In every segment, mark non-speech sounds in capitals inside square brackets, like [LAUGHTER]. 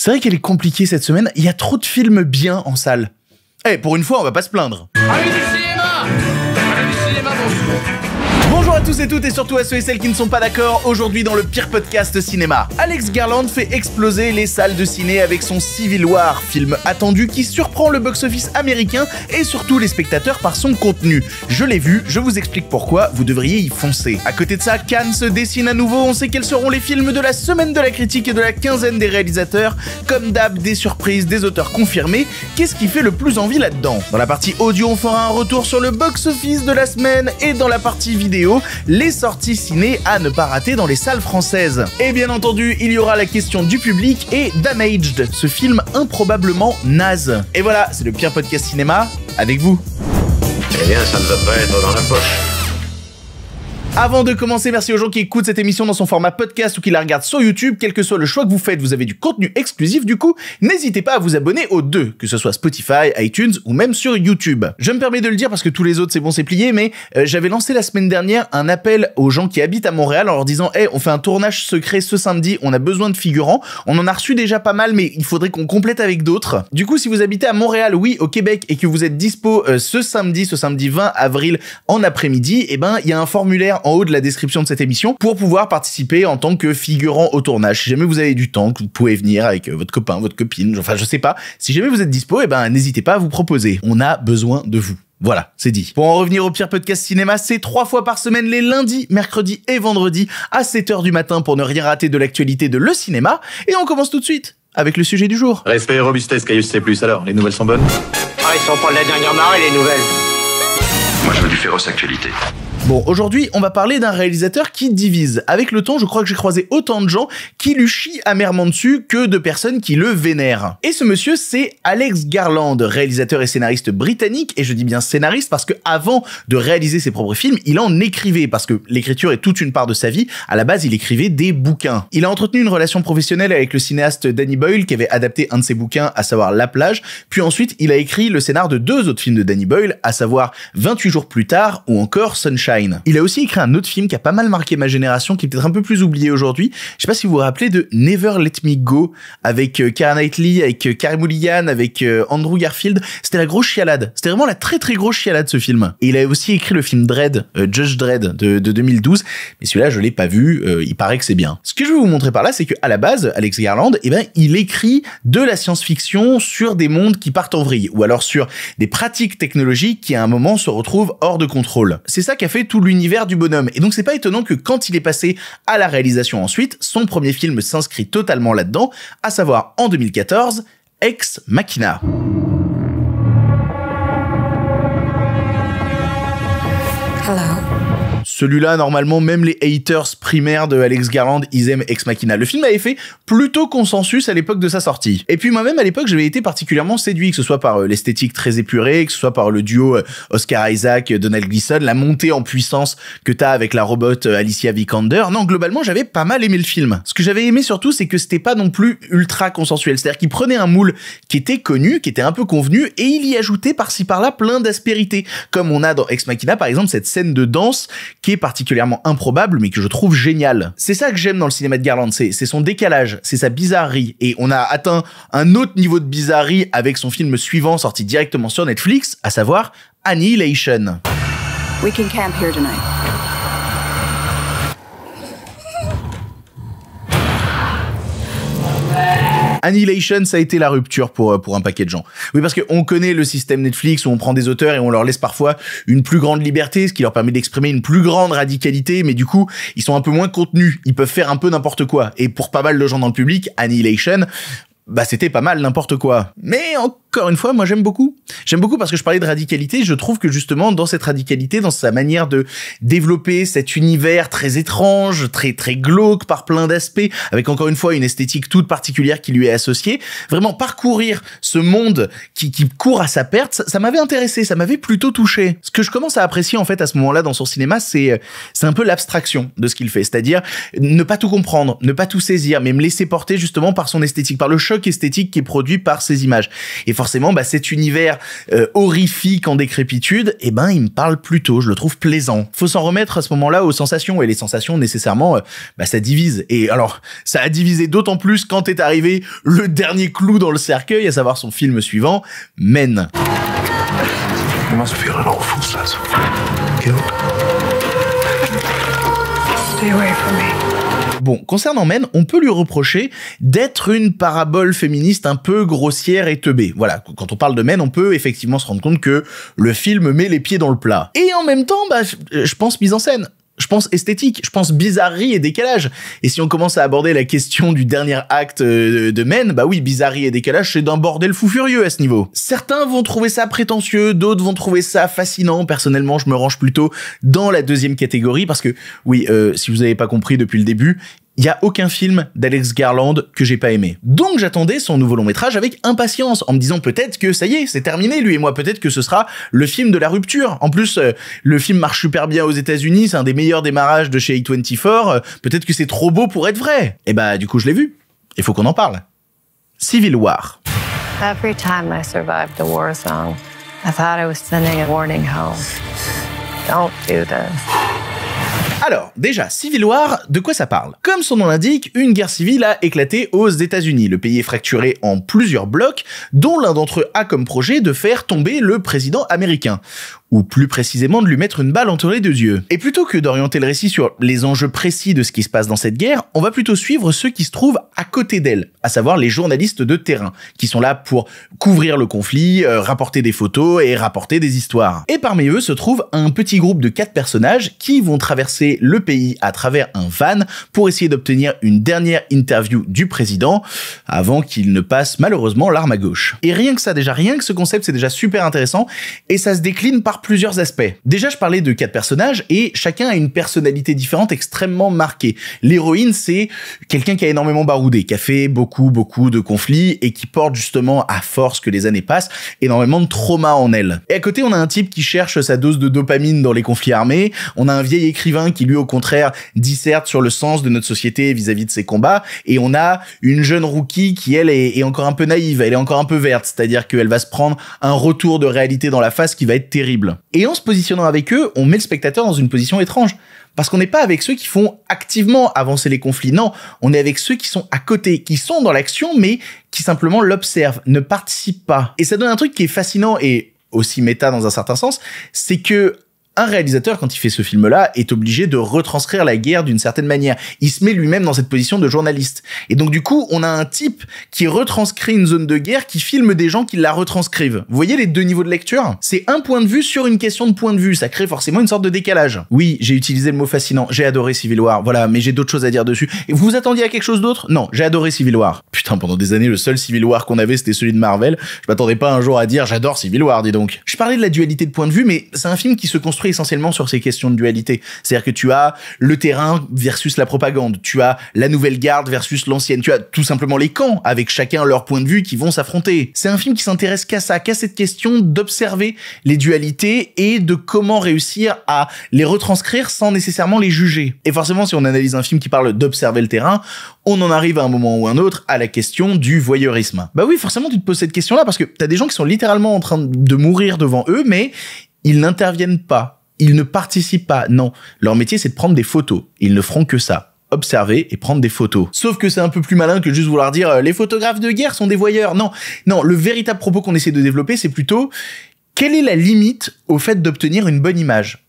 C'est vrai qu'elle est compliquée cette semaine. Il y a trop de films bien en salle. Eh, pour une fois, on va pas se plaindre. tous et toutes et surtout à ceux et celles qui ne sont pas d'accord aujourd'hui dans le pire podcast cinéma. Alex Garland fait exploser les salles de ciné avec son Civil War, film attendu qui surprend le box-office américain et surtout les spectateurs par son contenu. Je l'ai vu, je vous explique pourquoi, vous devriez y foncer. À côté de ça, Cannes se dessine à nouveau, on sait quels seront les films de la semaine de la critique et de la quinzaine des réalisateurs. Comme d'hab, des surprises, des auteurs confirmés. Qu'est-ce qui fait le plus envie là-dedans Dans la partie audio, on fera un retour sur le box-office de la semaine et dans la partie vidéo, les sorties ciné à ne pas rater dans les salles françaises. Et bien entendu, il y aura la question du public et Damaged, ce film improbablement naze. Et voilà, c'est le pire podcast cinéma avec vous. Eh bien, ça ne va pas être dans la poche. Avant de commencer, merci aux gens qui écoutent cette émission dans son format podcast ou qui la regardent sur YouTube. Quel que soit le choix que vous faites, vous avez du contenu exclusif. Du coup, n'hésitez pas à vous abonner aux deux, que ce soit Spotify, iTunes ou même sur YouTube. Je me permets de le dire parce que tous les autres, c'est bon, c'est plié, mais euh, j'avais lancé la semaine dernière un appel aux gens qui habitent à Montréal en leur disant Hey, on fait un tournage secret ce samedi, on a besoin de figurants. On en a reçu déjà pas mal, mais il faudrait qu'on complète avec d'autres. Du coup, si vous habitez à Montréal, oui, au Québec, et que vous êtes dispo euh, ce samedi, ce samedi 20 avril en après-midi, eh ben, il y a un formulaire en haut de la description de cette émission pour pouvoir participer en tant que figurant au tournage. Si jamais vous avez du temps, que vous pouvez venir avec euh, votre copain, votre copine, enfin je sais pas. Si jamais vous êtes dispo, eh ben n'hésitez pas à vous proposer. On a besoin de vous. Voilà, c'est dit. Pour en revenir au pire podcast cinéma, c'est trois fois par semaine les lundis, mercredis et vendredis à 7h du matin pour ne rien rater de l'actualité de le cinéma. Et on commence tout de suite avec le sujet du jour. Respect et robustesse, Caius C+. Alors, les nouvelles sont bonnes Ah, ils sont pas de la dernière marée, les nouvelles. Moi, je veux du féroce actualité. Bon, aujourd'hui, on va parler d'un réalisateur qui divise. Avec le temps, je crois que j'ai croisé autant de gens qui lui chient amèrement dessus que de personnes qui le vénèrent. Et ce monsieur, c'est Alex Garland, réalisateur et scénariste britannique, et je dis bien scénariste parce que avant de réaliser ses propres films, il en écrivait, parce que l'écriture est toute une part de sa vie. À la base, il écrivait des bouquins. Il a entretenu une relation professionnelle avec le cinéaste Danny Boyle, qui avait adapté un de ses bouquins, à savoir La plage, puis ensuite, il a écrit le scénar de deux autres films de Danny Boyle, à savoir 28 jours plus tard ou encore Sunshine. Il a aussi écrit un autre film qui a pas mal marqué ma génération, qui est peut-être un peu plus oublié aujourd'hui. Je sais pas si vous vous rappelez de Never Let Me Go avec Cara euh, Knightley, avec euh, Carey Mulligan, avec euh, Andrew Garfield. C'était la grosse chialade. C'était vraiment la très très grosse chialade ce film. Et il a aussi écrit le film Dread, Judge Dread de, 2012. Mais celui-là, je l'ai pas vu. il paraît que c'est bien. Ce que je vais vous montrer par là, c'est que à la base, Alex Garland, eh ben, il écrit de la science-fiction sur des mondes qui partent en vrille, ou alors sur des pratiques technologiques qui à un moment se retrouvent hors de contrôle. C'est ça qui a fait tout l'univers du bonhomme. Et donc c'est pas étonnant que quand il est passé à la réalisation ensuite, son premier film s'inscrit totalement là-dedans, à savoir en 2014, Ex Machina. Celui-là, normalement, même les haters primaires de Alex Garland, ils aiment Ex Machina. Le film avait fait plutôt consensus à l'époque de sa sortie. Et puis moi-même, à l'époque, j'avais été particulièrement séduit, que ce soit par euh, l'esthétique très épurée, que ce soit par le duo euh, Oscar Isaac, euh, Donald Gleason, la montée en puissance que t'as avec la robot Alicia Vikander. Non, globalement, j'avais pas mal aimé le film. Ce que j'avais aimé surtout, c'est que c'était pas non plus ultra consensuel. C'est-à-dire qu'il prenait un moule qui était connu, qui était un peu convenu, et il y ajoutait par-ci par-là plein d'aspérités. Comme on a dans Ex Machina, par exemple, cette scène de danse particulièrement improbable, mais que je trouve génial. C'est ça que j'aime dans le cinéma de Garland, c'est son décalage, c'est sa bizarrerie. Et on a atteint un autre niveau de bizarrerie avec son film suivant sorti directement sur Netflix, à savoir Annihilation. Annihilation, ça a été la rupture pour, euh, pour un paquet de gens. Oui, parce que on connaît le système Netflix où on prend des auteurs et on leur laisse parfois une plus grande liberté, ce qui leur permet d'exprimer une plus grande radicalité, mais du coup, ils sont un peu moins contenus. Ils peuvent faire un peu n'importe quoi. Et pour pas mal de gens dans le public, Annihilation, bah c'était pas mal n'importe quoi. Mais en encore une fois, moi j'aime beaucoup. J'aime beaucoup parce que je parlais de radicalité. Je trouve que justement dans cette radicalité, dans sa manière de développer cet univers très étrange, très très glauque par plein d'aspects, avec encore une fois une esthétique toute particulière qui lui est associée, vraiment parcourir ce monde qui, qui court à sa perte, ça, m'avait intéressé, ça m'avait plutôt touché. Ce que je commence à apprécier en fait à ce moment-là dans son cinéma, c'est euh, c'est un peu l'abstraction de ce qu'il fait, c'est-à-dire ne pas tout comprendre, ne pas tout saisir, mais me laisser porter justement par son esthétique, par le choc esthétique qui est produit par ses images. Et forcément, bah, cet univers euh, horrifique en décrépitude, eh ben, il me parle plutôt, je le trouve plaisant. Faut s'en remettre à ce moment-là aux sensations, et les sensations, nécessairement, euh, bah, ça divise. Et alors, ça a divisé d'autant plus quand est arrivé le dernier clou dans le cercueil, à savoir son film suivant, Men. Bon, concernant Men, on peut lui reprocher d'être une parabole féministe un peu grossière et teubée. Voilà, quand on parle de Men, on peut effectivement se rendre compte que le film met les pieds dans le plat. Et en même temps, bah, je pense mise en scène je pense esthétique, je pense bizarrerie et décalage. Et si on commence à aborder la question du dernier acte euh, de Men, bah oui, bizarrerie et décalage, c'est d'un bordel fou furieux à ce niveau. Certains vont trouver ça prétentieux, d'autres vont trouver ça fascinant. Personnellement, je me range plutôt dans la deuxième catégorie parce que, oui, euh, si vous n'avez pas compris depuis le début, il n'y a aucun film d'Alex Garland que j'ai pas aimé. Donc j'attendais son nouveau long métrage avec impatience, en me disant peut-être que ça y est, c'est terminé lui et moi, peut-être que ce sera le film de la rupture. En plus, euh, le film marche super bien aux États-Unis, c'est un des meilleurs démarrages de chez A24, euh, peut-être que c'est trop beau pour être vrai. Et eh bah du coup je l'ai vu. Il faut qu'on en parle. Civil War. Every time I survived the war song, I thought I was sending a warning home. Don't do this. Alors, déjà, Civil War, de quoi ça parle Comme son nom l'indique, une guerre civile a éclaté aux États-Unis. Le pays est fracturé en plusieurs blocs, dont l'un d'entre eux a comme projet de faire tomber le président américain ou plus précisément de lui mettre une balle entre les deux yeux. Et plutôt que d'orienter le récit sur les enjeux précis de ce qui se passe dans cette guerre, on va plutôt suivre ceux qui se trouvent à côté d'elle, à savoir les journalistes de terrain, qui sont là pour couvrir le conflit, euh, rapporter des photos et rapporter des histoires. Et parmi eux se trouve un petit groupe de quatre personnages qui vont traverser le pays à travers un van pour essayer d'obtenir une dernière interview du président avant qu'il ne passe malheureusement l'arme à gauche. Et rien que ça déjà, rien que ce concept c'est déjà super intéressant et ça se décline par plusieurs aspects. Déjà, je parlais de quatre personnages et chacun a une personnalité différente extrêmement marquée. L'héroïne, c'est quelqu'un qui a énormément baroudé, qui a fait beaucoup, beaucoup de conflits et qui porte justement, à force que les années passent, énormément de trauma en elle. Et à côté, on a un type qui cherche sa dose de dopamine dans les conflits armés. On a un vieil écrivain qui, lui, au contraire, disserte sur le sens de notre société vis-à-vis de ses combats. Et on a une jeune rookie qui, elle, est encore un peu naïve, elle est encore un peu verte, c'est-à-dire qu'elle va se prendre un retour de réalité dans la face qui va être terrible. Et en se positionnant avec eux, on met le spectateur dans une position étrange. Parce qu'on n'est pas avec ceux qui font activement avancer les conflits. Non, on est avec ceux qui sont à côté, qui sont dans l'action, mais qui simplement l'observent, ne participent pas. Et ça donne un truc qui est fascinant et aussi méta dans un certain sens, c'est que un réalisateur, quand il fait ce film-là, est obligé de retranscrire la guerre d'une certaine manière. Il se met lui-même dans cette position de journaliste. Et donc, du coup, on a un type qui retranscrit une zone de guerre, qui filme des gens qui la retranscrivent. Vous voyez les deux niveaux de lecture C'est un point de vue sur une question de point de vue. Ça crée forcément une sorte de décalage. Oui, j'ai utilisé le mot fascinant. J'ai adoré Civil War. Voilà, mais j'ai d'autres choses à dire dessus. Et vous vous attendiez à quelque chose d'autre Non, j'ai adoré Civil War. Putain, pendant des années, le seul Civil War qu'on avait, c'était celui de Marvel. Je m'attendais pas un jour à dire j'adore Civil War, dis donc. Je parlais de la dualité de point de vue, mais c'est un film qui se construit essentiellement sur ces questions de dualité. C'est-à-dire que tu as le terrain versus la propagande, tu as la nouvelle garde versus l'ancienne, tu as tout simplement les camps avec chacun leur point de vue qui vont s'affronter. C'est un film qui s'intéresse qu'à ça, qu'à cette question d'observer les dualités et de comment réussir à les retranscrire sans nécessairement les juger. Et forcément, si on analyse un film qui parle d'observer le terrain, on en arrive à un moment ou un autre à la question du voyeurisme. Bah oui, forcément, tu te poses cette question-là parce que t'as des gens qui sont littéralement en train de mourir devant eux, mais ils n'interviennent pas ils ne participent pas, non. Leur métier, c'est de prendre des photos. Ils ne feront que ça observer et prendre des photos. Sauf que c'est un peu plus malin que juste vouloir dire euh, les photographes de guerre sont des voyeurs. Non, non, le véritable propos qu'on essaie de développer, c'est plutôt quelle est la limite au fait d'obtenir une bonne image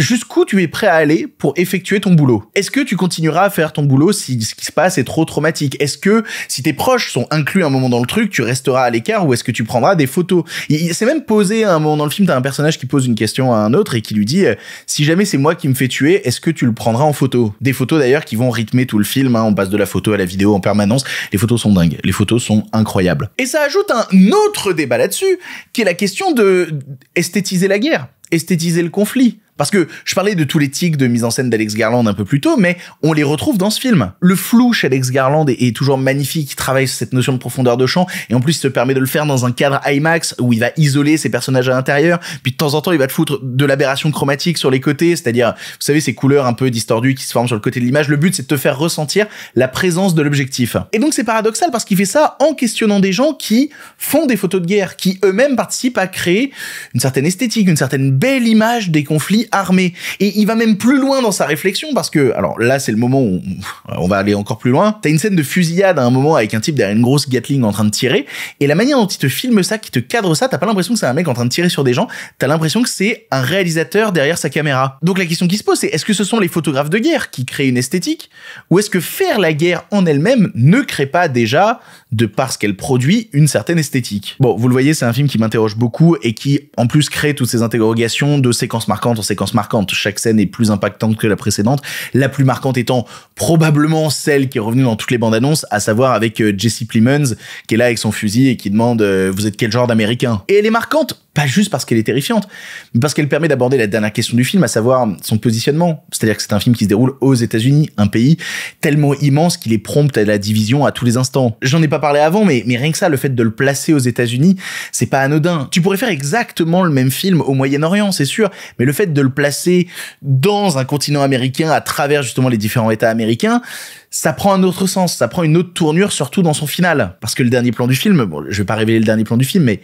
jusqu'où tu es prêt à aller pour effectuer ton boulot Est-ce que tu continueras à faire ton boulot si ce qui se passe est trop traumatique Est-ce que si tes proches sont inclus un moment dans le truc, tu resteras à l'écart ou est-ce que tu prendras des photos C'est même posé un moment dans le film, t'as un personnage qui pose une question à un autre et qui lui dit si jamais c'est moi qui me fais tuer, est-ce que tu le prendras en photo Des photos d'ailleurs qui vont rythmer tout le film. Hein. on passe de la photo à la vidéo en permanence. Les photos sont dingues. Les photos sont incroyables. Et ça ajoute un autre débat là-dessus, qui est la question de esthétiser la guerre, esthétiser le conflit. Parce que je parlais de tous les tics de mise en scène d'Alex Garland un peu plus tôt, mais on les retrouve dans ce film. Le flou chez Alex Garland est, toujours magnifique, il travaille sur cette notion de profondeur de champ, et en plus il se permet de le faire dans un cadre IMAX où il va isoler ses personnages à l'intérieur, puis de temps en temps il va te foutre de l'aberration chromatique sur les côtés, c'est-à-dire, vous savez, ces couleurs un peu distordues qui se forment sur le côté de l'image, le but c'est de te faire ressentir la présence de l'objectif. Et donc c'est paradoxal parce qu'il fait ça en questionnant des gens qui font des photos de guerre, qui eux-mêmes participent à créer une certaine esthétique, une certaine belle image des conflits armée. Et il va même plus loin dans sa réflexion parce que, alors là, c'est le moment où on va aller encore plus loin. T'as une scène de fusillade à un moment avec un type derrière une grosse Gatling en train de tirer. Et la manière dont il te filme ça, qui te cadre ça, t'as pas l'impression que c'est un mec en train de tirer sur des gens. T'as l'impression que c'est un réalisateur derrière sa caméra. Donc la question qui se pose, c'est est-ce que ce sont les photographes de guerre qui créent une esthétique ou est-ce que faire la guerre en elle-même ne crée pas déjà de parce qu'elle produit une certaine esthétique. Bon, vous le voyez, c'est un film qui m'interroge beaucoup et qui, en plus, crée toutes ces interrogations de séquences marquantes en séquences marquantes. Chaque scène est plus impactante que la précédente, la plus marquante étant probablement celle qui est revenue dans toutes les bandes annonces, à savoir avec euh, Jesse Plemons, qui est là avec son fusil et qui demande euh, Vous êtes quel genre d'américain Et elle est marquante pas juste parce qu'elle est terrifiante, mais parce qu'elle permet d'aborder la dernière question du film, à savoir son positionnement. C'est-à-dire que c'est un film qui se déroule aux États-Unis, un pays tellement immense qu'il est prompt à la division à tous les instants. J'en ai pas parlé avant, mais, mais rien que ça, le fait de le placer aux États-Unis, c'est pas anodin. Tu pourrais faire exactement le même film au Moyen-Orient, c'est sûr, mais le fait de le placer dans un continent américain à travers justement les différents États américains, ça prend un autre sens, ça prend une autre tournure, surtout dans son final. Parce que le dernier plan du film, bon, je vais pas révéler le dernier plan du film, mais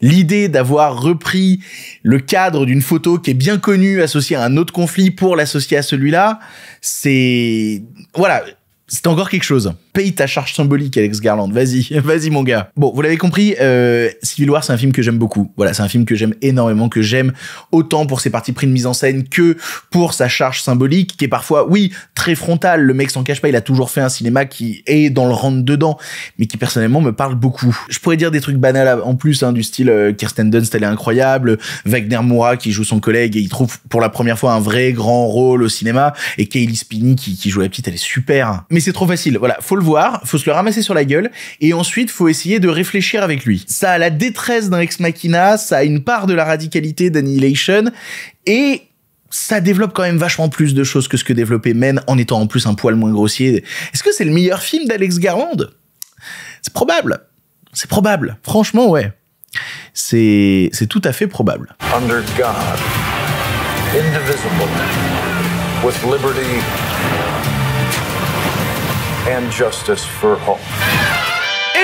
l'idée d'avoir repris le cadre d'une photo qui est bien connue, associée à un autre conflit pour l'associer à celui-là, c'est, voilà, c'est encore quelque chose. Paye ta charge symbolique, Alex Garland. Vas-y, [LAUGHS] vas-y, mon gars. Bon, vous l'avez compris, euh, Civil War, c'est un film que j'aime beaucoup. Voilà, c'est un film que j'aime énormément, que j'aime autant pour ses parties pris de mise en scène que pour sa charge symbolique, qui est parfois, oui, très frontale. Le mec s'en cache pas, il a toujours fait un cinéma qui est dans le rentre-dedans, mais qui personnellement me parle beaucoup. Je pourrais dire des trucs banals en plus, hein, du style euh, Kirsten Dunst, elle est incroyable, Wagner Moura qui joue son collègue et il trouve pour la première fois un vrai grand rôle au cinéma, et Kaylee Spinney qui, qui joue la petite, elle est super. Mais c'est trop facile. Voilà, faut le voir, faut se le ramasser sur la gueule, et ensuite faut essayer de réfléchir avec lui. Ça a la détresse d'un ex machina, ça a une part de la radicalité d'Annihilation, et ça développe quand même vachement plus de choses que ce que développait Men en étant en plus un poil moins grossier. Est-ce que c'est le meilleur film d'Alex Garland C'est probable. C'est probable. Franchement, ouais. C'est, c'est tout à fait probable. Under God, indivisible, with liberty and justice for all.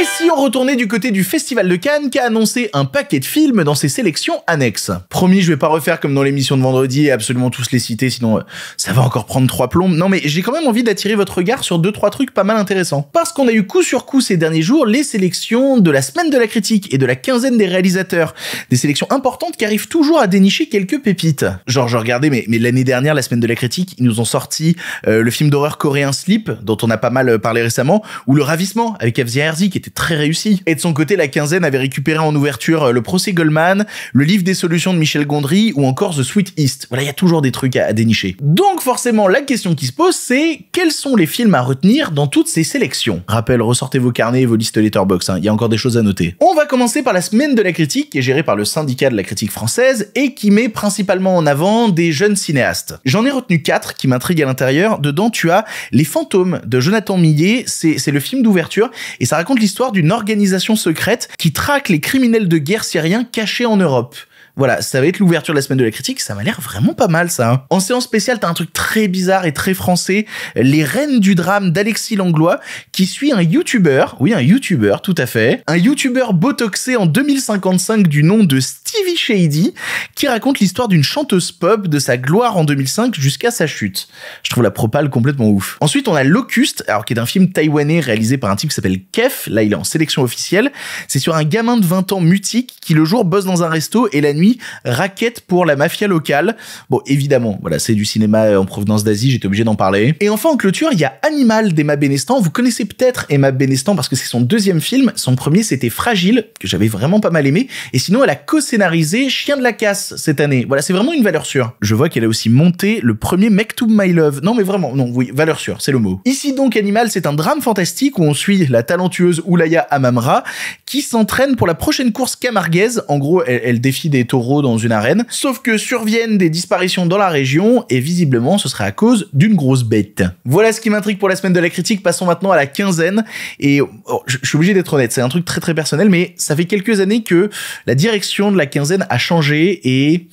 Et si on retournait du côté du Festival de Cannes qui a annoncé un paquet de films dans ses sélections annexes Promis, je vais pas refaire comme dans l'émission de vendredi et absolument tous les citer, sinon euh, ça va encore prendre trois plombes. Non mais j'ai quand même envie d'attirer votre regard sur deux trois trucs pas mal intéressants. Parce qu'on a eu coup sur coup ces derniers jours les sélections de la semaine de la critique et de la quinzaine des réalisateurs. Des sélections importantes qui arrivent toujours à dénicher quelques pépites. Genre je regardais, mais, mais l'année dernière, la semaine de la critique, ils nous ont sorti euh, le film d'horreur coréen Sleep, dont on a pas mal euh, parlé récemment, ou Le Ravissement avec avzi Herzi qui était très réussi. Et de son côté, la quinzaine avait récupéré en ouverture euh, le procès Goldman, le livre des solutions de Michel Gondry ou encore The Sweet East. Voilà, il y a toujours des trucs à, dénicher. Donc forcément, la question qui se pose, c'est quels sont les films à retenir dans toutes ces sélections Rappel, ressortez vos carnets et vos listes letterbox, hein. il y a encore des choses à noter. On va commencer par la semaine de la critique, qui est gérée par le syndicat de la critique française et qui met principalement en avant des jeunes cinéastes. J'en ai retenu quatre qui m'intriguent à l'intérieur. Dedans, tu as Les fantômes de Jonathan Millet, c'est le film d'ouverture et ça raconte l'histoire d'une organisation secrète qui traque les criminels de guerre syriens cachés en Europe. Voilà, ça va être l'ouverture de la semaine de la critique, ça m'a l'air vraiment pas mal ça. Hein. En séance spéciale, t'as un truc très bizarre et très français, Les Reines du Drame d'Alexis Langlois, qui suit un youtubeur, oui un youtubeur tout à fait, un youtubeur botoxé en 2055 du nom de Stevie Shady, qui raconte l'histoire d'une chanteuse pop de sa gloire en 2005 jusqu'à sa chute. Je trouve la propale complètement ouf. Ensuite, on a Locust, alors qui est un film taïwanais réalisé par un type qui s'appelle Kef, là il est en sélection officielle, c'est sur un gamin de 20 ans mutique qui le jour bosse dans un resto et la nuit Raquette pour la mafia locale. Bon, évidemment, voilà, c'est du cinéma euh, en provenance d'Asie, j'étais obligé d'en parler. Et enfin, en clôture, il y a Animal d'Emma Benestan. Vous connaissez peut-être Emma Benestan parce que c'est son deuxième film. Son premier, c'était Fragile, que j'avais vraiment pas mal aimé. Et sinon, elle a co-scénarisé Chien de la casse cette année. Voilà, c'est vraiment une valeur sûre. Je vois qu'elle a aussi monté le premier Make to My Love. Non, mais vraiment, non, oui, valeur sûre, c'est le mot. Ici donc, Animal, c'est un drame fantastique où on suit la talentueuse Oulaya Amamra qui s'entraîne pour la prochaine course camarguaise. En gros, elle, défie des tours dans une arène, sauf que surviennent des disparitions dans la région et visiblement ce serait à cause d'une grosse bête. Voilà ce qui m'intrigue pour la semaine de la critique, passons maintenant à la quinzaine et oh, je suis obligé d'être honnête, c'est un truc très très personnel mais ça fait quelques années que la direction de la quinzaine a changé et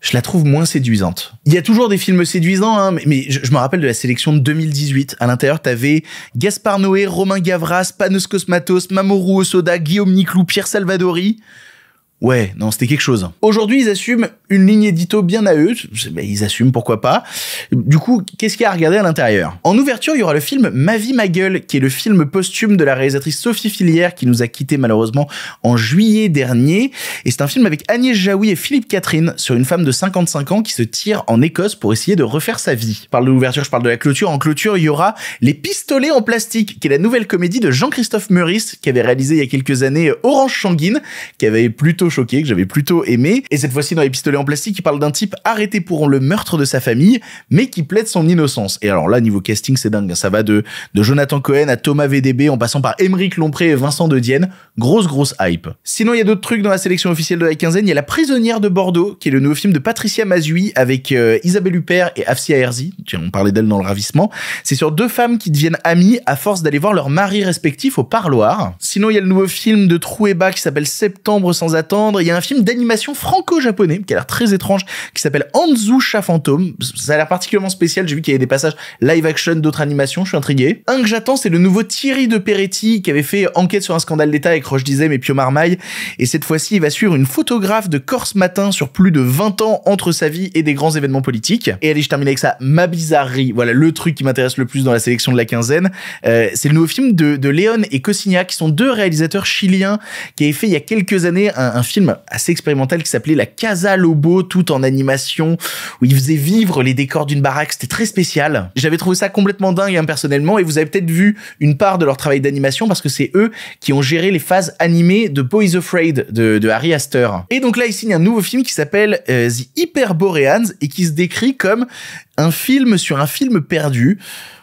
je la trouve moins séduisante. Il y a toujours des films séduisants, hein, mais, je, me rappelle de la sélection de 2018. À l'intérieur, t'avais Gaspard Noé, Romain Gavras, Panos Cosmatos, Mamoru Osoda, Guillaume Niclou, Pierre Salvadori. Ouais, non, c'était quelque chose. Aujourd'hui, ils assument une ligne édito bien à eux. Ben, ils assument, pourquoi pas. Du coup, qu'est-ce qu'il y a à regarder à l'intérieur En ouverture, il y aura le film Ma vie, ma gueule, qui est le film posthume de la réalisatrice Sophie Filière, qui nous a quittés malheureusement en juillet dernier. Et c'est un film avec Agnès Jaoui et Philippe Catherine sur une femme de 55 ans qui se tire en Écosse pour essayer de refaire sa vie. parle de l'ouverture, je parle de la clôture. En clôture, il y aura Les pistolets en plastique, qui est la nouvelle comédie de Jean-Christophe Meurice, qui avait réalisé il y a quelques années euh, Orange Shanguine, qui avait plutôt choqué, que j'avais plutôt aimé. Et cette fois-ci, dans les pistolets en plastique, il parle d'un type arrêté pour le meurtre de sa famille, mais qui plaide son innocence. Et alors là, niveau casting, c'est dingue. Ça va de, de Jonathan Cohen à Thomas VDB, en passant par Émeric Lompré et Vincent De Dienne. Grosse, grosse hype. Sinon, il y a d'autres trucs dans la sélection officielle de la quinzaine. Il y a La prisonnière de Bordeaux, qui est le nouveau film de Patricia Mazui avec euh, Isabelle Huppert et Afsia Herzi. Tiens, on parlait d'elle dans le ravissement. C'est sur deux femmes qui deviennent amies à force d'aller voir leurs maris respectifs au parloir. Sinon, il y a le nouveau film de Trouéba qui s'appelle Septembre sans attendre il y a un film d'animation franco-japonais qui a l'air très étrange, qui s'appelle Anzu chat fantôme. Ça a l'air particulièrement spécial. J'ai vu qu'il y avait des passages live action, d'autres animations. Je suis intrigué. Un que j'attends, c'est le nouveau Thierry de Peretti qui avait fait enquête sur un scandale d'État avec Roche Dizem et Pio Marmaille. Et cette fois-ci, il va suivre une photographe de Corse Matin sur plus de 20 ans entre sa vie et des grands événements politiques. Et allez, je termine avec ça. Ma bizarrerie. Voilà le truc qui m'intéresse le plus dans la sélection de la quinzaine. Euh, c'est le nouveau film de, Léon et Cosigna qui sont deux réalisateurs chiliens qui avaient fait il y a quelques années un, un film assez expérimental qui s'appelait La Casa Lobo, tout en animation, où ils faisaient vivre les décors d'une baraque. C'était très spécial. J'avais trouvé ça complètement dingue, hein, personnellement. Et vous avez peut-être vu une part de leur travail d'animation parce que c'est eux qui ont géré les phases animées de Boys Afraid de, de, Harry Astor. Et donc là, il signent un nouveau film qui s'appelle euh, The Hyperboreans et qui se décrit comme un film sur un film perdu.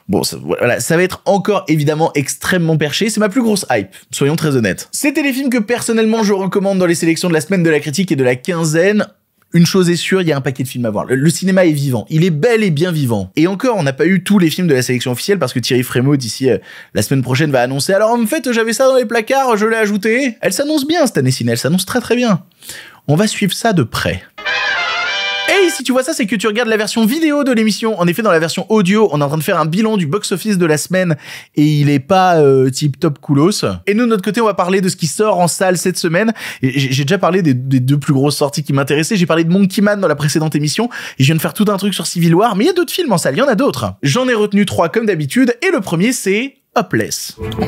Bon, ça, voilà, ça va être encore évidemment extrêmement perché, c'est ma plus grosse hype, soyons très honnêtes. C'était les films que personnellement je recommande dans les sélections de la semaine de la critique et de la quinzaine. Une chose est sûre, il y a un paquet de films à voir. Le, cinéma est vivant, il est bel et bien vivant. Et encore, on n'a pas eu tous les films de la sélection officielle parce que Thierry Frémaux d'ici euh, la semaine prochaine va annoncer. Alors en fait, j'avais ça dans les placards, je l'ai ajouté. Elle s'annonce bien cette année ciné, elle s'annonce très très bien. On va suivre ça de près si tu vois ça, c'est que tu regardes la version vidéo de l'émission. En effet, dans la version audio, on est en train de faire un bilan du box-office de la semaine et il est pas euh, type top coolos. Et nous, de notre côté, on va parler de ce qui sort en salle cette semaine. J'ai déjà parlé des, deux plus grosses sorties qui m'intéressaient. J'ai parlé de Monkey Man dans la précédente émission et je viens de faire tout un truc sur Civil War, mais il y a d'autres films en salle, il y en a d'autres. J'en ai retenu trois comme d'habitude et le premier, c'est Upless. Oh,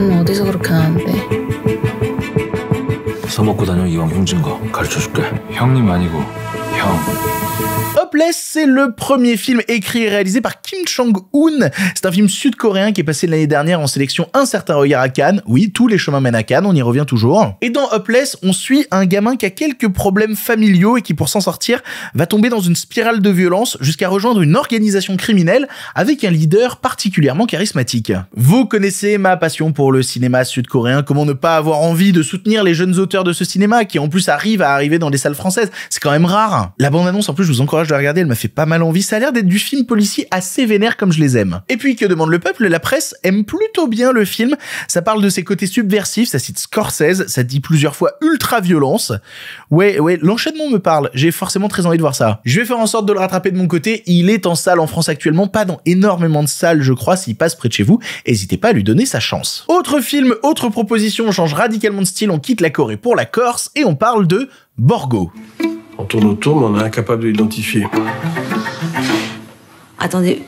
Hopeless, c'est le premier film écrit et réalisé par Kim Chang-un. C'est un film sud-coréen qui est passé l'année dernière en sélection Un certain regard à Cannes. Oui, tous les chemins mènent à Cannes, on y revient toujours. Et dans Hopeless, on suit un gamin qui a quelques problèmes familiaux et qui, pour s'en sortir, va tomber dans une spirale de violence jusqu'à rejoindre une organisation criminelle avec un leader particulièrement charismatique. Vous connaissez ma passion pour le cinéma sud-coréen. Comment ne pas avoir envie de soutenir les jeunes auteurs de ce cinéma qui, en plus, arrivent à arriver dans les salles françaises C'est quand même rare. La bande-annonce, en plus, je vous encourage je l'ai regarder, elle m'a fait pas mal envie. Ça a l'air d'être du film policier assez vénère comme je les aime. Et puis, que demande le peuple La presse aime plutôt bien le film. Ça parle de ses côtés subversifs, ça cite Scorsese, ça dit plusieurs fois ultra-violence. Ouais, ouais, l'enchaînement me parle. J'ai forcément très envie de voir ça. Je vais faire en sorte de le rattraper de mon côté. Il est en salle en France actuellement, pas dans énormément de salles, je crois, s'il passe près de chez vous. N'hésitez pas à lui donner sa chance. Autre film, autre proposition, on change radicalement de style, on quitte la Corée pour la Corse et on parle de Borgo tourne autour, mais on est incapable de l'identifier. Attendez,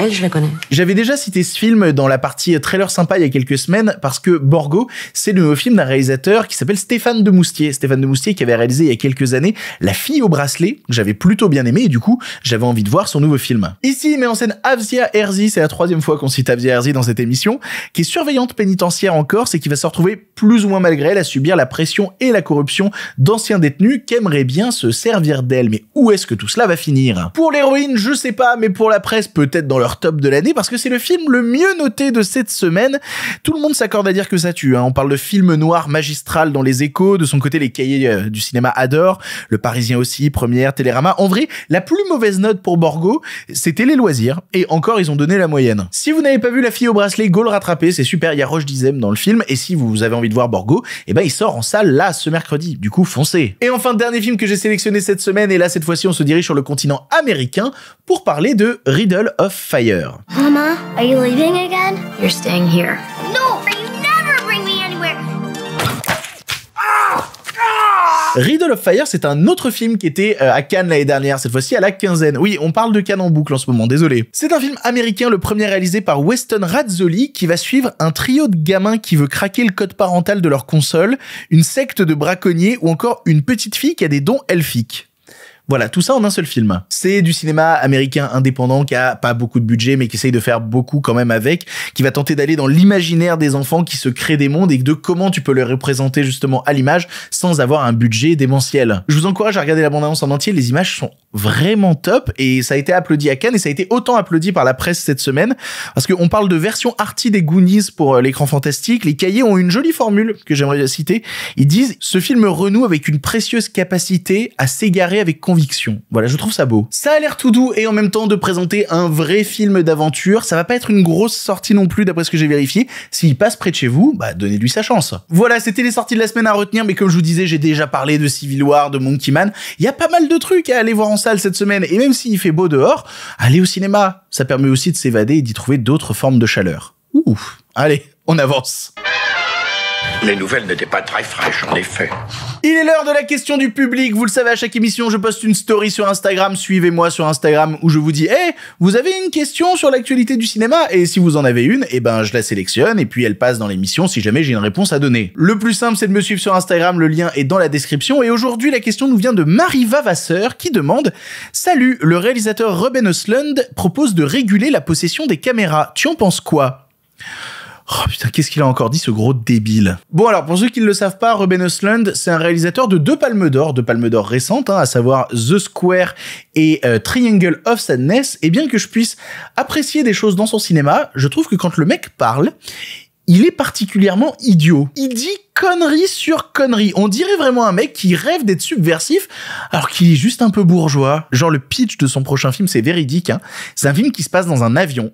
elle, je la connais. J'avais déjà cité ce film dans la partie trailer sympa il y a quelques semaines parce que Borgo, c'est le nouveau film d'un réalisateur qui s'appelle Stéphane de Moustier. Stéphane de Moustier qui avait réalisé il y a quelques années La fille au bracelet, que j'avais plutôt bien aimé et du coup, j'avais envie de voir son nouveau film. Ici, il met en scène Avzia Herzi, c'est la troisième fois qu'on cite Avzia Herzi dans cette émission, qui est surveillante pénitentiaire en Corse et qui va se retrouver plus ou moins malgré elle à subir la pression et la corruption d'anciens détenus qui aimeraient bien se servir d'elle. Mais où est-ce que tout cela va finir Pour l'héroïne, je sais pas, mais pour la presse, peut-être dans leur top de l'année parce que c'est le film le mieux noté de cette semaine. Tout le monde s'accorde à dire que ça tue. Hein. On parle de film noir magistral dans les échos, de son côté les cahiers euh, du cinéma adorent, le Parisien aussi, Première, Télérama. En vrai, la plus mauvaise note pour Borgo, c'était les loisirs. Et encore, ils ont donné la moyenne. Si vous n'avez pas vu La fille au bracelet, go le rattraper, c'est super, il y a Roche Dizem dans le film. Et si vous avez envie de voir Borgo, eh ben il sort en salle là ce mercredi. Du coup, foncez. Et enfin, dernier film que j'ai sélectionné cette semaine, et là cette fois-ci on se dirige sur le continent américain pour parler de Riddle of are you leaving again? You're staying here. No, you Riddle of Fire, c'est un autre film qui était euh, à Cannes l'année dernière, cette fois-ci à la quinzaine. Oui, on parle de Cannes en boucle en ce moment, désolé. C'est un film américain, le premier réalisé par Weston Razzoli, qui va suivre un trio de gamins qui veut craquer le code parental de leur console, une secte de braconniers ou encore une petite fille qui a des dons elfiques. Voilà, tout ça en un seul film. C'est du cinéma américain indépendant qui a pas beaucoup de budget, mais qui essaye de faire beaucoup quand même avec, qui va tenter d'aller dans l'imaginaire des enfants qui se créent des mondes et de comment tu peux les représenter justement à l'image sans avoir un budget démentiel. Je vous encourage à regarder la bande-annonce en entier, les images sont vraiment top et ça a été applaudi à Cannes et ça a été autant applaudi par la presse cette semaine parce qu'on parle de version Artie des Goonies pour euh, l'écran fantastique. Les cahiers ont une jolie formule que j'aimerais citer. Ils disent, ce film renoue avec une précieuse capacité à s'égarer avec conviction voilà, je trouve ça beau. Ça a l'air tout doux et en même temps de présenter un vrai film d'aventure. Ça va pas être une grosse sortie non plus d'après ce que j'ai vérifié. S'il passe près de chez vous, bah donnez-lui sa chance. Voilà, c'était les sorties de la semaine à retenir, mais comme je vous disais, j'ai déjà parlé de Civil War, de Monkey Man. Il y a pas mal de trucs à aller voir en salle cette semaine et même s'il fait beau dehors, allez au cinéma. Ça permet aussi de s'évader et d'y trouver d'autres formes de chaleur. Ouh, allez, on avance. Les nouvelles n'étaient pas très fraîches, en effet. Il est l'heure de la question du public. Vous le savez, à chaque émission, je poste une story sur Instagram. Suivez-moi sur Instagram où je vous dis Hé, vous avez une question sur l'actualité du cinéma Et si vous en avez une, eh ben, je la sélectionne et puis elle passe dans l'émission si jamais j'ai une réponse à donner. Le plus simple, c'est de me suivre sur Instagram. Le lien est dans la description. Et aujourd'hui, la question nous vient de Marie Vavasseur qui demande Salut, le réalisateur Ruben Oslund propose de réguler la possession des caméras. Tu en penses quoi Oh putain, qu'est-ce qu'il a encore dit ce gros débile Bon alors, pour ceux qui ne le savent pas, Ruben Östlund, c'est un réalisateur de deux palmes d'or, deux palmes d'or récentes, hein, à savoir The Square et euh, Triangle of Sadness, et bien que je puisse apprécier des choses dans son cinéma, je trouve que quand le mec parle, il est particulièrement idiot. Il dit connerie sur connerie. On dirait vraiment un mec qui rêve d'être subversif alors qu'il est juste un peu bourgeois. Genre le pitch de son prochain film, c'est véridique. Hein. C'est un film qui se passe dans un avion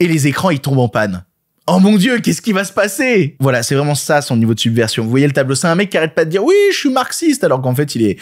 et les écrans ils tombent en panne. Oh mon dieu, qu'est-ce qui va se passer Voilà, c'est vraiment ça son niveau de subversion. Vous voyez le tableau, c'est un mec qui arrête pas de dire oui, je suis marxiste, alors qu'en fait il est,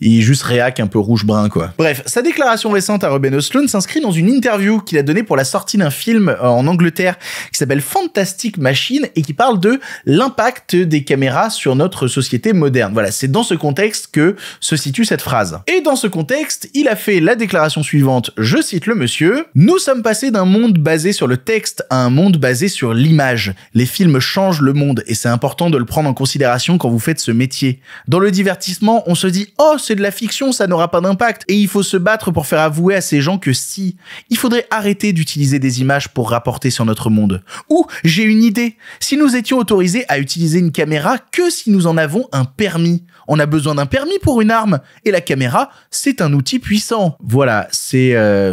il juste réac un peu rouge brun quoi. Bref, sa déclaration récente à Robin Östlund s'inscrit dans une interview qu'il a donnée pour la sortie d'un film euh, en Angleterre qui s'appelle Fantastic Machine et qui parle de l'impact des caméras sur notre société moderne. Voilà, c'est dans ce contexte que se situe cette phrase. Et dans ce contexte, il a fait la déclaration suivante. Je cite le monsieur Nous sommes passés d'un monde basé sur le texte à un monde basé sur l'image. Les films changent le monde et c'est important de le prendre en considération quand vous faites ce métier. Dans le divertissement, on se dit oh c'est de la fiction, ça n'aura pas d'impact et il faut se battre pour faire avouer à ces gens que si. Il faudrait arrêter d'utiliser des images pour rapporter sur notre monde. Ou j'ai une idée. Si nous étions autorisés à utiliser une caméra que si nous en avons un permis. On a besoin d'un permis pour une arme et la caméra c'est un outil puissant. Voilà, c'est euh,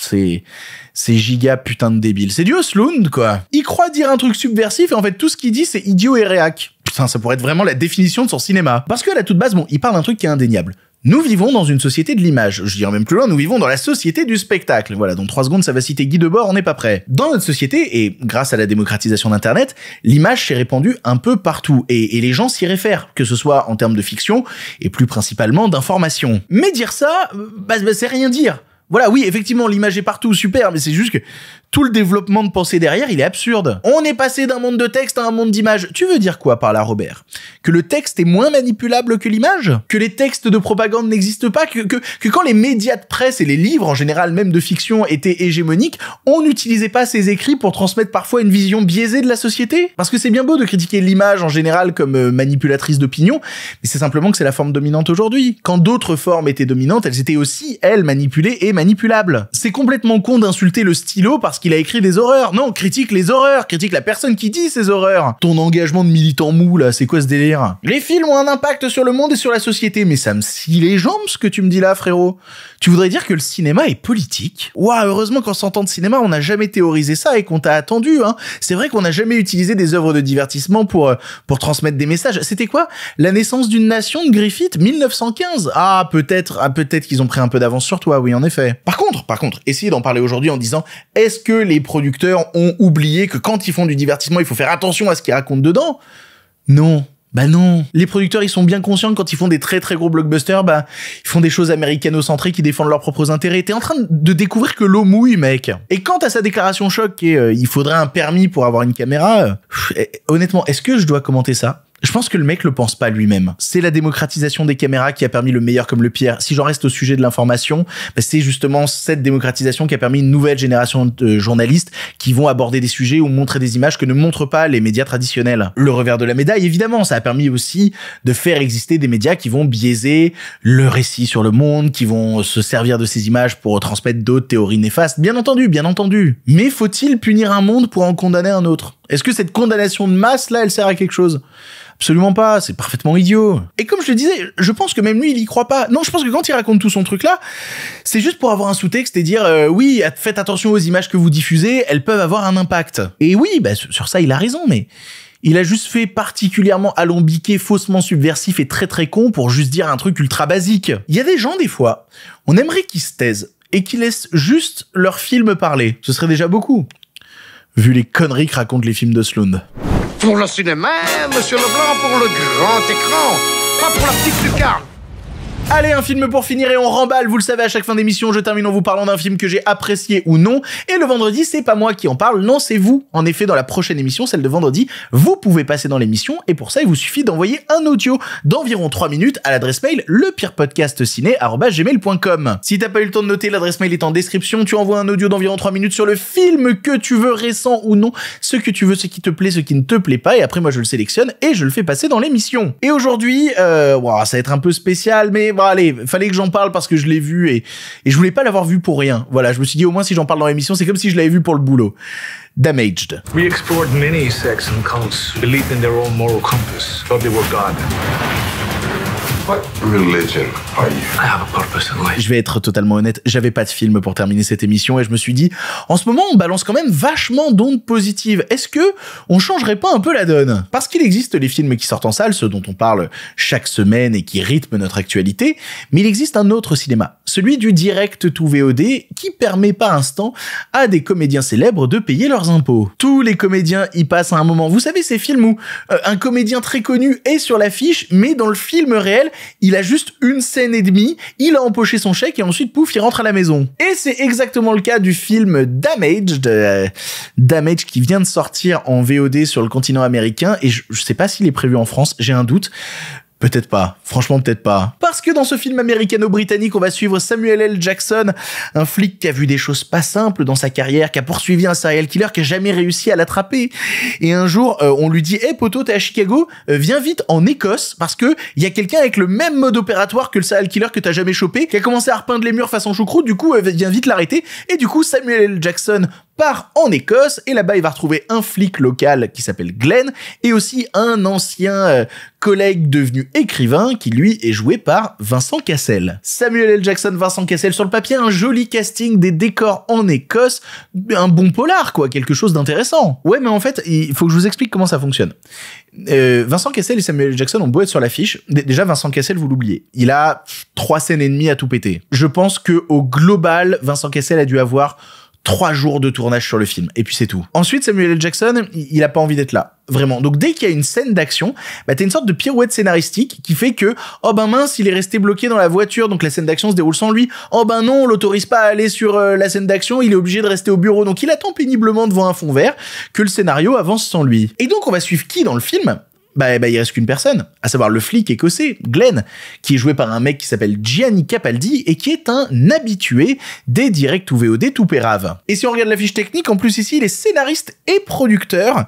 c'est c'est giga putain de débile. C'est du Slound quoi. Il croit dire un truc subversif et en fait, tout ce qu'il dit, c'est idiot et réac. Putain, ça pourrait être vraiment la définition de son cinéma. Parce que à la toute base, bon, il parle d'un truc qui est indéniable. Nous vivons dans une société de l'image. Je dirais même plus loin, nous vivons dans la société du spectacle. Voilà, dans trois secondes, ça va citer Guy Debord, on n'est pas prêt. Dans notre société, et grâce à la démocratisation d'Internet, l'image s'est répandue un peu partout, et, les gens s'y réfèrent, que ce soit en termes de fiction, et plus principalement d'information. Mais dire ça, euh, bah, bah c'est rien dire. Voilà, oui, effectivement, l'image est partout, super, mais c'est juste que tout le développement de pensée derrière, il est absurde. On est passé d'un monde de texte à un monde d'image. Tu veux dire quoi par là, Robert Que le texte est moins manipulable que l'image Que les textes de propagande n'existent pas que, que, quand les médias de presse et les livres, en général même de fiction, étaient hégémoniques, on n'utilisait pas ces écrits pour transmettre parfois une vision biaisée de la société Parce que c'est bien beau de critiquer l'image en général comme euh, manipulatrice d'opinion, mais c'est simplement que c'est la forme dominante aujourd'hui. Quand d'autres formes étaient dominantes, elles étaient aussi, elles, manipulées et manipulables. C'est complètement con d'insulter le stylo parce que qu'il a écrit des horreurs. Non, critique les horreurs, critique la personne qui dit ces horreurs. Ton engagement de militant mou, là, c'est quoi ce délire Les films ont un impact sur le monde et sur la société, mais ça me scie les jambes ce que tu me dis là, frérot. Tu voudrais dire que le cinéma est politique Ouah, heureusement qu'en s'entendant de cinéma, on n'a jamais théorisé ça et qu'on t'a attendu. Hein. C'est vrai qu'on n'a jamais utilisé des œuvres de divertissement pour, euh, pour transmettre des messages. C'était quoi La naissance d'une nation de Griffith 1915 Ah, peut-être ah, peut-être qu'ils ont pris un peu d'avance sur toi, oui, en effet. Par contre, par contre, essayez d'en parler aujourd'hui en disant est-ce que les producteurs ont oublié que quand ils font du divertissement, il faut faire attention à ce qu'ils racontent dedans Non, bah non. Les producteurs, ils sont bien conscients que quand ils font des très très gros blockbusters, bah, ils font des choses américano-centrées qui défendent leurs propres intérêts. T'es en train de découvrir que l'eau mouille, mec. Et quant à sa déclaration choc et euh, il faudrait un permis pour avoir une caméra, euh, eh, honnêtement, est-ce que je dois commenter ça? Je pense que le mec le pense pas lui-même. C'est la démocratisation des caméras qui a permis le meilleur comme le pire. Si j'en reste au sujet de l'information, bah, c'est justement cette démocratisation qui a permis une nouvelle génération de journalistes qui vont aborder des sujets ou montrer des images que ne montrent pas les médias traditionnels. Le revers de la médaille, évidemment, ça a permis aussi de faire exister des médias qui vont biaiser le récit sur le monde, qui vont se servir de ces images pour transmettre d'autres théories néfastes. Bien entendu, bien entendu. Mais faut-il punir un monde pour en condamner un autre est-ce que cette condamnation de masse là, elle sert à quelque chose Absolument pas, c'est parfaitement idiot. Et comme je le disais, je pense que même lui, il y croit pas. Non, je pense que quand il raconte tout son truc là, c'est juste pour avoir un sous-texte et dire euh, oui, faites attention aux images que vous diffusez, elles peuvent avoir un impact. Et oui, bah, sur ça, il a raison, mais il a juste fait particulièrement alambiqué, faussement subversif et très très con pour juste dire un truc ultra basique. Il y a des gens, des fois, on aimerait qu'ils se taisent et qu'ils laissent juste leur film parler. Ce serait déjà beaucoup vu les conneries que racontent les films de Sloan. Pour le cinéma, monsieur Leblanc, pour le grand écran, pas pour la petite lucarne. Allez, un film pour finir et on remballe. Vous le savez, à chaque fin d'émission, je termine en vous parlant d'un film que j'ai apprécié ou non. Et le vendredi, c'est pas moi qui en parle, non, c'est vous. En effet, dans la prochaine émission, celle de vendredi, vous pouvez passer dans l'émission et pour ça, il vous suffit d'envoyer un audio d'environ 3 minutes à l'adresse mail lepirepodcastciné.com. Si t'as pas eu le temps de noter, l'adresse mail est en description. Tu envoies un audio d'environ 3 minutes sur le film que tu veux, récent ou non, ce que tu veux, ce qui te plaît, ce qui ne te plaît pas. Et après, moi, je le sélectionne et je le fais passer dans l'émission. Et aujourd'hui, euh, ça va être un peu spécial, mais allez, fallait que j'en parle parce que je l'ai vu et, je voulais pas l'avoir vu pour rien. Voilà, je me suis dit au moins si j'en parle dans l'émission, c'est comme si je l'avais vu pour le boulot. Damaged. We many and cults, in their own moral compass, God. Je vais être totalement honnête, j'avais pas de film pour terminer cette émission et je me suis dit, en ce moment, on balance quand même vachement d'ondes positives. Est-ce que on changerait pas un peu la donne Parce qu'il existe les films qui sortent en salle, ceux dont on parle chaque semaine et qui rythment notre actualité, mais il existe un autre cinéma, celui du direct tout VOD, qui permet par instant à des comédiens célèbres de payer leurs impôts. Tous les comédiens y passent à un moment. Vous savez ces films où euh, un comédien très connu est sur l'affiche, mais dans le film réel, il a juste une scène et demie, il a empoché son chèque et ensuite pouf, il rentre à la maison. Et c'est exactement le cas du film Damage, euh, Damage qui vient de sortir en VOD sur le continent américain et je, je sais pas s'il est prévu en France, j'ai un doute. Peut-être pas. Franchement, peut-être pas. Parce que dans ce film américano-britannique, on va suivre Samuel L. Jackson, un flic qui a vu des choses pas simples dans sa carrière, qui a poursuivi un serial killer qui a jamais réussi à l'attraper. Et un jour, euh, on lui dit, hé poteau, t'es à Chicago, euh, viens vite en Écosse, parce que y a quelqu'un avec le même mode opératoire que le serial killer que t'as jamais chopé, qui a commencé à repeindre les murs façon choucroute, du coup, euh, viens vite l'arrêter. Et du coup, Samuel L. Jackson en Écosse et là-bas il va retrouver un flic local qui s'appelle Glenn et aussi un ancien euh, collègue devenu écrivain qui lui est joué par Vincent Cassel. Samuel L. Jackson, Vincent Cassel sur le papier, un joli casting, des décors en Écosse, un bon polar quoi, quelque chose d'intéressant. Ouais mais en fait il faut que je vous explique comment ça fonctionne. Euh, Vincent Cassel et Samuel L. Jackson ont beau être sur l'affiche, déjà Vincent Cassel vous l'oubliez, il a trois scènes et demie à tout péter. Je pense que au global Vincent Cassel a dû avoir trois jours de tournage sur le film. Et puis c'est tout. Ensuite, Samuel L. Jackson, il a pas envie d'être là. Vraiment. Donc dès qu'il y a une scène d'action, bah t'as une sorte de pirouette scénaristique qui fait que, oh ben mince, il est resté bloqué dans la voiture, donc la scène d'action se déroule sans lui. Oh ben non, on l'autorise pas à aller sur euh, la scène d'action, il est obligé de rester au bureau. Donc il attend péniblement devant un fond vert que le scénario avance sans lui. Et donc on va suivre qui dans le film bah, bah, il reste qu'une personne, à savoir le flic écossais, Glenn, qui est joué par un mec qui s'appelle Gianni Capaldi et qui est un habitué des directs ou VOD tout pérave. Et si on regarde la fiche technique, en plus ici, les scénaristes et producteurs,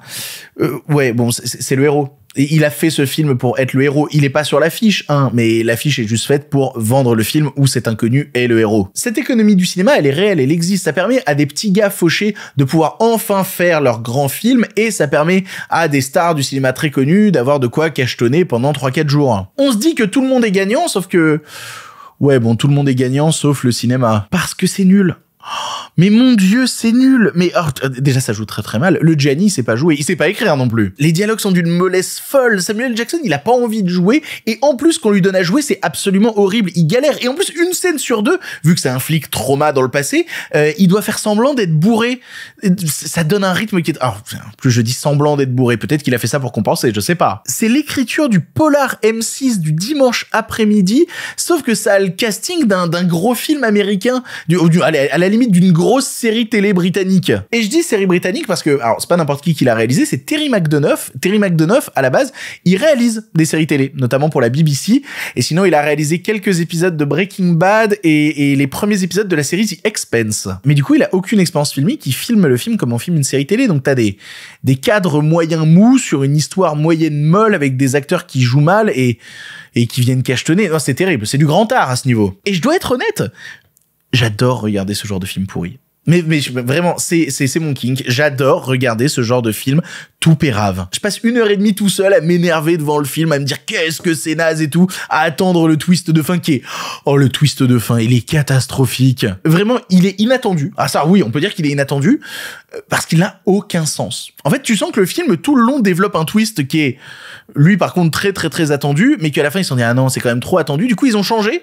euh, ouais, bon, c'est le héros il a fait ce film pour être le héros. Il est pas sur l'affiche, hein, mais l'affiche est juste faite pour vendre le film où cet inconnu est le héros. Cette économie du cinéma, elle est réelle, elle existe. Ça permet à des petits gars fauchés de pouvoir enfin faire leur grand film et ça permet à des stars du cinéma très connues d'avoir de quoi cachetonner pendant 3-4 jours. On se dit que tout le monde est gagnant, sauf que... Ouais, bon, tout le monde est gagnant sauf le cinéma. Parce que c'est nul mais mon dieu, c'est nul. Mais oh, euh, déjà, ça joue très très mal. Le Gianni sait pas jouer, il sait pas écrire non plus. Les dialogues sont d'une mollesse folle. Samuel Jackson, il a pas envie de jouer, et en plus qu'on lui donne à jouer, c'est absolument horrible. Il galère, et en plus une scène sur deux, vu que c'est un flic trauma dans le passé, euh, il doit faire semblant d'être bourré. Ça donne un rythme qui est. Alors, plus je dis semblant d'être bourré, peut-être qu'il a fait ça pour compenser, je sais pas. C'est l'écriture du polar M6 du dimanche après-midi, sauf que ça a le casting d'un gros film américain, du, limite d'une grosse série télé britannique. Et je dis série britannique parce que, alors, c'est pas n'importe qui qui l'a réalisé, c'est Terry McDonough. Terry McDonough, à la base, il réalise des séries télé, notamment pour la BBC. Et sinon, il a réalisé quelques épisodes de Breaking Bad et, les premiers épisodes de la série The Expense. Mais du coup, il a aucune expérience filmique. qui filme le film comme on filme une série télé. Donc, t'as des, des cadres moyens mous sur une histoire moyenne molle avec des acteurs qui jouent mal et, et qui viennent cachetonner. Non, c'est terrible. C'est du grand art à ce niveau. Et je dois être honnête, J'adore regarder ce genre de film pourri. Mais, mais vraiment, c'est mon kink. J'adore regarder ce genre de film tout pérave. Je passe une heure et demie tout seul à m'énerver devant le film, à me dire qu'est-ce que c'est naze et tout, à attendre le twist de fin qui est... Oh, le twist de fin, il est catastrophique. Vraiment, il est inattendu. Ah ça, oui, on peut dire qu'il est inattendu, euh, parce qu'il n'a aucun sens. En fait, tu sens que le film, tout le long, développe un twist qui est, lui, par contre, très très très attendu, mais qu'à la fin, ils s'en dit Ah non, c'est quand même trop attendu », du coup, ils ont changé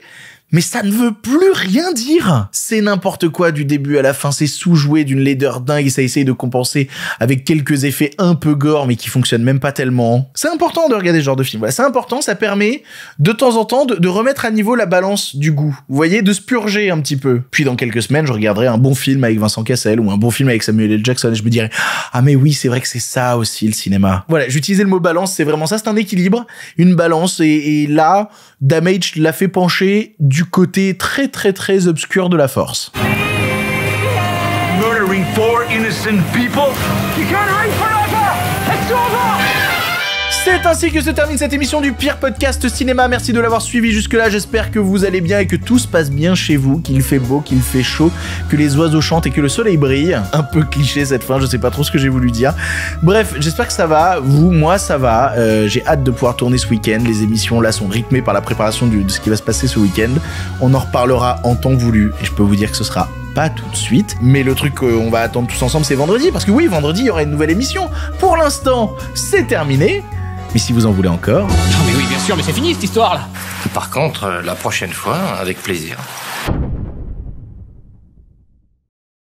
mais ça ne veut plus rien dire. C'est n'importe quoi du début à la fin. C'est sous-joué d'une laideur dingue et ça essaye de compenser avec quelques effets un peu gore mais qui fonctionnent même pas tellement. C'est important de regarder ce genre de film. Voilà, c'est important. Ça permet de temps en temps de, remettre à niveau la balance du goût. Vous voyez, de se purger un petit peu. Puis dans quelques semaines, je regarderai un bon film avec Vincent Cassel ou un bon film avec Samuel L. Jackson et je me dirai, ah mais oui, c'est vrai que c'est ça aussi le cinéma. Voilà, j'utilisais le mot balance. C'est vraiment ça. C'est un équilibre, une balance et là, Damage l'a fait pencher du côté très très très obscur de la force. C'est ainsi que se termine cette émission du pire podcast cinéma. Merci de l'avoir suivi jusque-là. J'espère que vous allez bien et que tout se passe bien chez vous, qu'il fait beau, qu'il fait chaud, que les oiseaux chantent et que le soleil brille. Un peu cliché cette fin, je sais pas trop ce que j'ai voulu dire. Bref, j'espère que ça va. Vous, moi, ça va. Euh, j'ai hâte de pouvoir tourner ce week-end. Les émissions là sont rythmées par la préparation de ce qui va se passer ce week-end. On en reparlera en temps voulu et je peux vous dire que ce sera pas tout de suite, mais le truc qu'on va attendre tous ensemble, c'est vendredi, parce que oui, vendredi, il y aura une nouvelle émission. Pour l'instant, c'est terminé. Mais si vous en voulez encore. Non, ah, mais oui, bien sûr, mais c'est fini cette histoire-là Par contre, euh, la prochaine fois, avec plaisir.